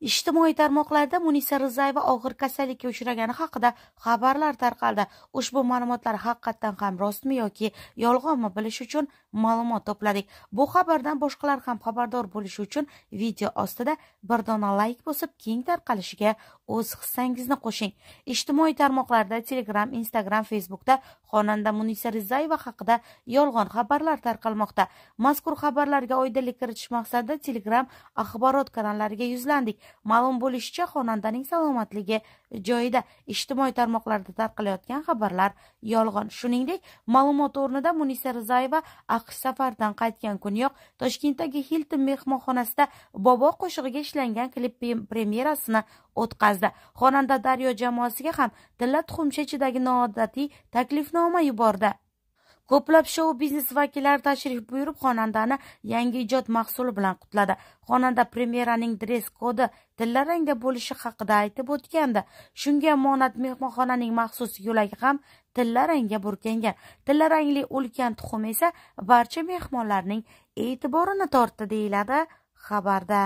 Ijtimoiy tarmoqlarda Munisa Rizayeva og'ir kasallikka uchragani haqida xabarlar tarqaldi. Ushbu ma'lumotlar haqiqatan ham rostmi yoki yolg'onmi bilish uchun ma'lumot to'pladik. Bu xabardan boshqalar ham xabardor bo'lishi uchun video ostida bir dona layk bosib, keng tarqalishiga o'z hissangizni qo'shing ijtimoiy tarmoqlarda telegram instagram facebookda xonanda munisa rizayeva haqida yolg'on xabarlar tarqalmoqda mazkur xabarlarga oydinlik kiritish maqsadida telegram axborot kanallariga yuzlandik ma'lum bo'lishicha xonandaning salomatligi joyida ijtimoiy tarmoqlarda tarqalayotgan xabarlar yolg'on shuningdek ma'lumot o'rnida munisa rizayeva aqsh safardan qaytgan kuniyoq toshkentdagi hilton mehmonxonasida bobo qo'shig'iga ishlangan klip premyerasini o'tkazdi xonanda daryo jamoasiga ham tilla tuxumcha ichidagi noodatiy taklifnoma yubordi ko'plab shou biznes vakillari tashrif buyurib xonandani yangi ijod mahsuli bilan qutladi xonanda premyeraning dress kodi tilla rangda bo'lishi haqida aytib o'tgandi shunga monat mehmonxonaning maxsus yo'lagi ham tilla rangga burkangan tilla rangli ulkan tuxum esa barcha mehmonlarning e'tiborini tortdi deyiladi xabarda